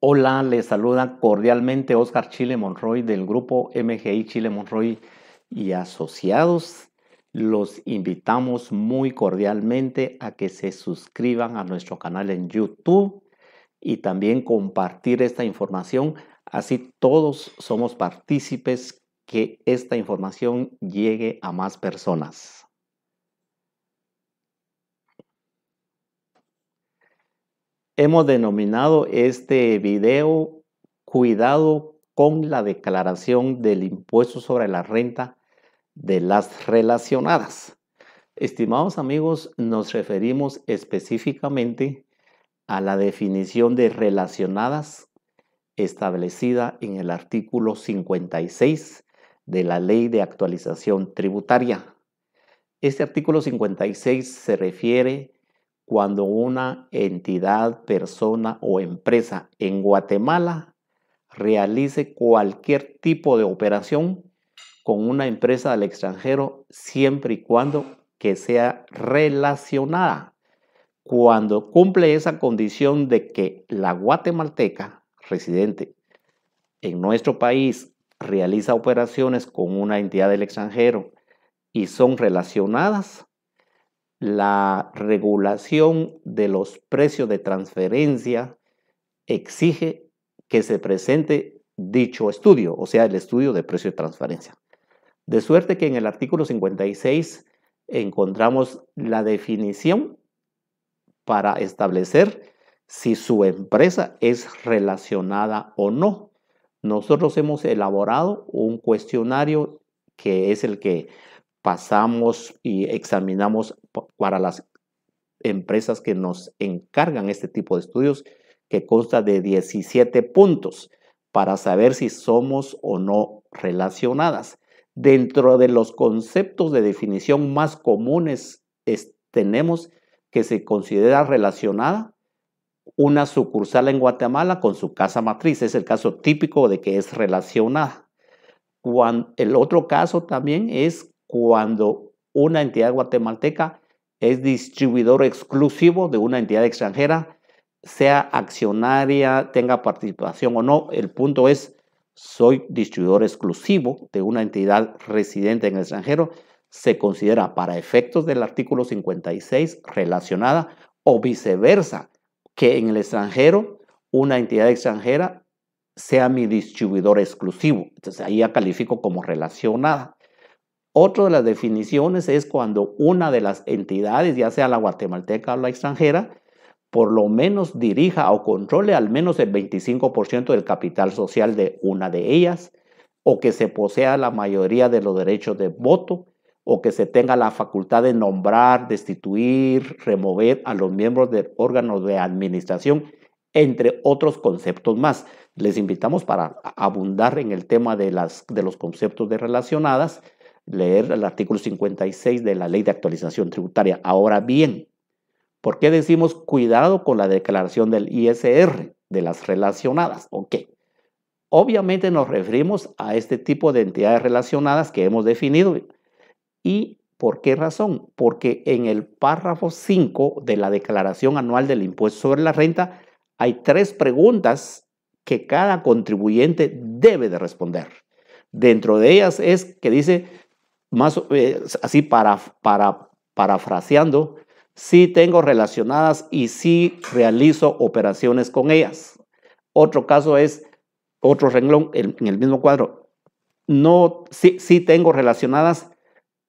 Hola, les saluda cordialmente Oscar Chile Monroy del grupo MGI Chile Monroy y asociados. Los invitamos muy cordialmente a que se suscriban a nuestro canal en YouTube y también compartir esta información. Así todos somos partícipes que esta información llegue a más personas. Hemos denominado este video Cuidado con la declaración del impuesto sobre la renta de las relacionadas. Estimados amigos, nos referimos específicamente a la definición de relacionadas establecida en el artículo 56 de la Ley de Actualización Tributaria. Este artículo 56 se refiere cuando una entidad, persona o empresa en Guatemala realice cualquier tipo de operación con una empresa del extranjero siempre y cuando que sea relacionada. Cuando cumple esa condición de que la guatemalteca residente en nuestro país realiza operaciones con una entidad del extranjero y son relacionadas, la regulación de los precios de transferencia exige que se presente dicho estudio, o sea, el estudio de precio de transferencia. De suerte que en el artículo 56 encontramos la definición para establecer si su empresa es relacionada o no. Nosotros hemos elaborado un cuestionario que es el que pasamos y examinamos para las empresas que nos encargan este tipo de estudios, que consta de 17 puntos para saber si somos o no relacionadas. Dentro de los conceptos de definición más comunes tenemos que se considera relacionada una sucursal en Guatemala con su casa matriz. Es el caso típico de que es relacionada. el otro caso también es cuando una entidad guatemalteca es distribuidor exclusivo de una entidad extranjera, sea accionaria, tenga participación o no. El punto es, soy distribuidor exclusivo de una entidad residente en el extranjero, se considera para efectos del artículo 56 relacionada o viceversa, que en el extranjero una entidad extranjera sea mi distribuidor exclusivo. Entonces ahí ya califico como relacionada. Otra de las definiciones es cuando una de las entidades, ya sea la guatemalteca o la extranjera, por lo menos dirija o controle al menos el 25% del capital social de una de ellas, o que se posea la mayoría de los derechos de voto, o que se tenga la facultad de nombrar, destituir, remover a los miembros del órganos de administración, entre otros conceptos más. Les invitamos para abundar en el tema de, de los conceptos de relacionadas leer el artículo 56 de la Ley de Actualización Tributaria. Ahora bien, ¿por qué decimos cuidado con la declaración del ISR, de las relacionadas? Ok. Obviamente nos referimos a este tipo de entidades relacionadas que hemos definido. ¿Y por qué razón? Porque en el párrafo 5 de la Declaración Anual del Impuesto sobre la Renta hay tres preguntas que cada contribuyente debe de responder. Dentro de ellas es que dice más eh, así para, para, parafraseando, si tengo relacionadas y sí realizo operaciones con ellas. Otro caso es, otro renglón en el mismo cuadro, no, sí, sí tengo relacionadas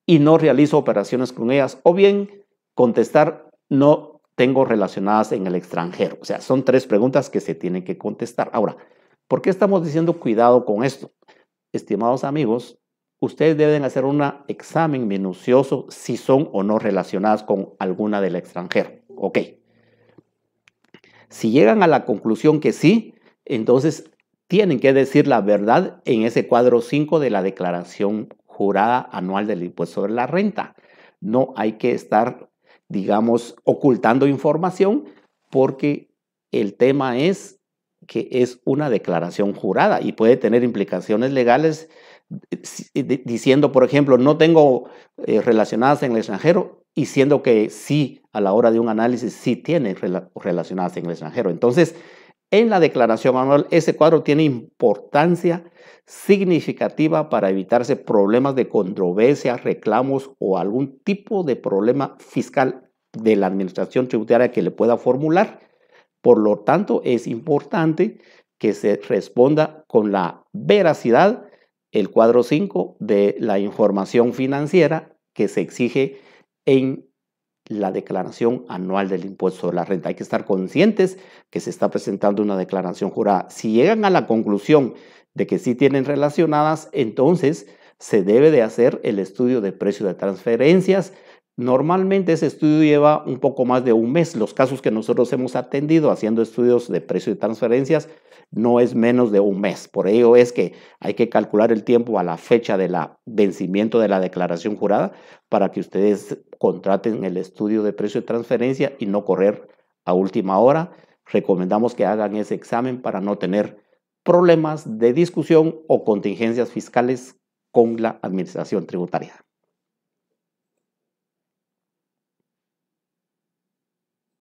y no realizo operaciones con ellas. O bien contestar, no tengo relacionadas en el extranjero. O sea, son tres preguntas que se tienen que contestar. Ahora, ¿por qué estamos diciendo cuidado con esto? Estimados amigos, ustedes deben hacer un examen minucioso si son o no relacionadas con alguna del extranjero. Ok. Si llegan a la conclusión que sí, entonces tienen que decir la verdad en ese cuadro 5 de la declaración jurada anual del impuesto sobre la renta. No hay que estar, digamos, ocultando información porque el tema es que es una declaración jurada y puede tener implicaciones legales eh, diciendo, por ejemplo, no tengo eh, relacionadas en el extranjero y siendo que sí, a la hora de un análisis, sí tiene relacionadas en el extranjero. Entonces, en la declaración anual, ese cuadro tiene importancia significativa para evitarse problemas de controversia, reclamos o algún tipo de problema fiscal de la administración tributaria que le pueda formular. Por lo tanto, es importante que se responda con la veracidad el cuadro 5 de la información financiera que se exige en la declaración anual del impuesto sobre la renta. Hay que estar conscientes que se está presentando una declaración jurada. Si llegan a la conclusión de que sí tienen relacionadas, entonces se debe de hacer el estudio de precio de transferencias. Normalmente ese estudio lleva un poco más de un mes. Los casos que nosotros hemos atendido haciendo estudios de precio de transferencias no es menos de un mes. Por ello es que hay que calcular el tiempo a la fecha la vencimiento de la declaración jurada para que ustedes contraten el estudio de precio de transferencia y no correr a última hora. Recomendamos que hagan ese examen para no tener problemas de discusión o contingencias fiscales con la administración tributaria.